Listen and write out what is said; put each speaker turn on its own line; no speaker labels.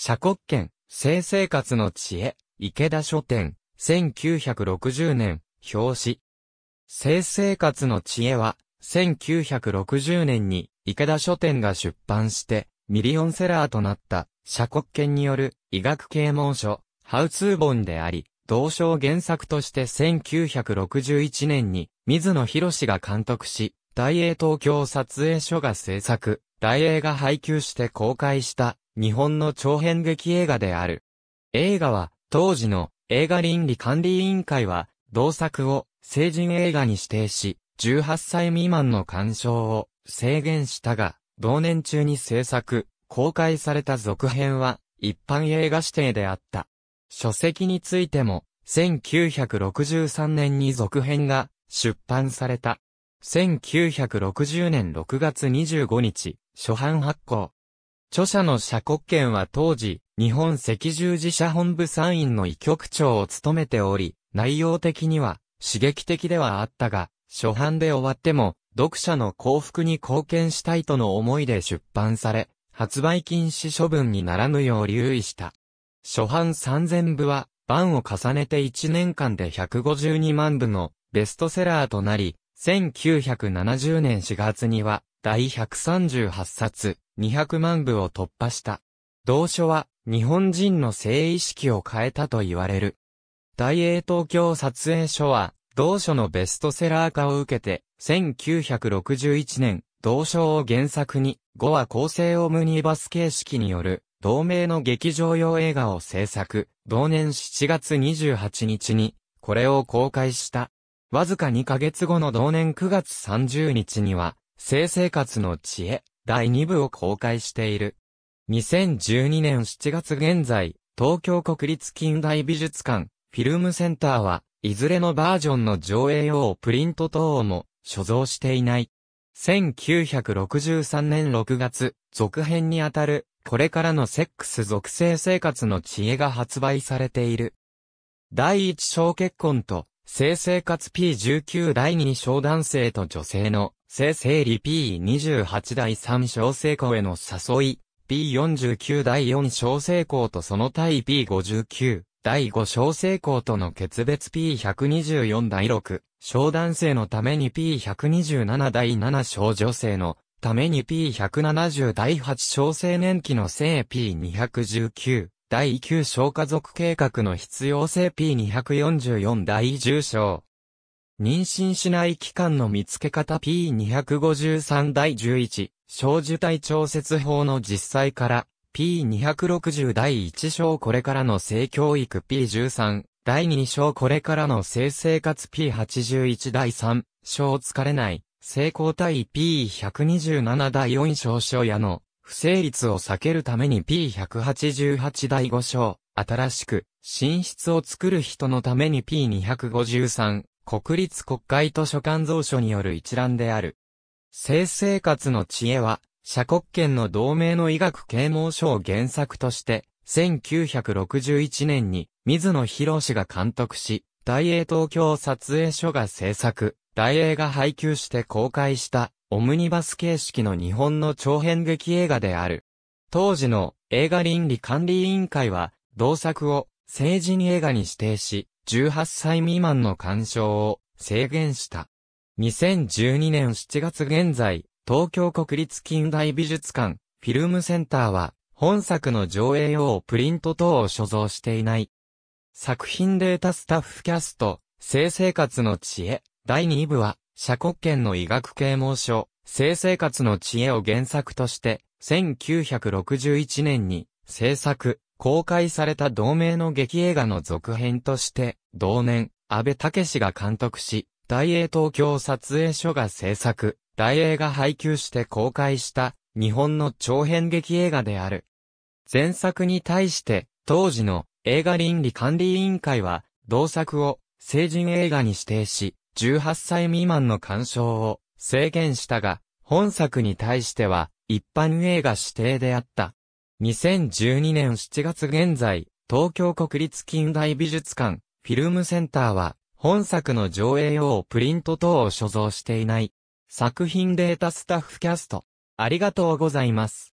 社国権、性生活の知恵、池田書店、1960年、表紙。性生活の知恵は、1960年に池田書店が出版して、ミリオンセラーとなった、社国権による医学啓蒙書、ハウツー本であり、同賞原作として1961年に、水野博士が監督し、大英東京撮影所が制作、大英が配給して公開した、日本の長編劇映画である。映画は、当時の映画倫理管理委員会は、同作を成人映画に指定し、18歳未満の鑑賞を制限したが、同年中に制作、公開された続編は一般映画指定であった。書籍についても、1963年に続編が出版された。1960年6月25日、初版発行。著者の社国権は当時、日本赤十字社本部参院の医局長を務めており、内容的には刺激的ではあったが、初版で終わっても、読者の幸福に貢献したいとの思いで出版され、発売禁止処分にならぬよう留意した。初版3000部は、版を重ねて1年間で152万部のベストセラーとなり、1970年4月には第138冊、200万部を突破した。同書は日本人の性意識を変えたと言われる。大英東京撮影所は同書のベストセラー化を受けて1961年同書を原作に5話構成オムニバス形式による同名の劇場用映画を制作、同年7月28日に、これを公開した。わずか2ヶ月後の同年9月30日には、性生活の知恵、第2部を公開している。2012年7月現在、東京国立近代美術館、フィルムセンターは、いずれのバージョンの上映用プリント等をも所蔵していない。1963年6月、続編にあたる、これからのセックス属性生活の知恵が発売されている。第一小結婚と、性生活 P19 第二小男性と女性の生成理 P28 第3小成功への誘い、P49 第4小成功とその対 P59 第5小成功との決別 P124 第6小男性のために P127 第7小女性のために P170 第8小青年期の生 P219 第9小家族計画の必要性 P244 第10章妊娠しない期間の見つけ方 P253 第11、小受体調節法の実際から、P260 第1章これからの性教育 P13、第2章これからの性生活 P81 第3章疲れない、性交体 P127 第4章章やの、不成立を避けるために P188 第5章、新しく、寝室を作る人のために P253、国立国会図書館蔵書による一覧である。性生活の知恵は、社国権の同盟の医学啓蒙書を原作として、1961年に水野博士が監督し、大英東京撮影所が制作、大英が配給して公開したオムニバス形式の日本の長編劇映画である。当時の映画倫理管理委員会は、同作を成人映画に指定し、18歳未満の鑑賞を制限した。2012年7月現在、東京国立近代美術館、フィルムセンターは、本作の上映用プリント等を所蔵していない。作品データスタッフキャスト、性生活の知恵、第2部は、社国権の医学啓蒙書、性生活の知恵を原作として、1961年に制作、公開された同名の劇映画の続編として、同年、安倍武が監督し、大英東京撮影所が制作、大映が配給して公開した日本の長編劇映画である。前作に対して、当時の映画倫理管理委員会は、同作を成人映画に指定し、18歳未満の鑑賞を制限したが、本作に対しては一般映画指定であった。2012年7月現在、東京国立近代美術館、フィルムセンターは、本作の上映用プリント等を所蔵していない。作品データスタッフキャスト。ありがとうございます。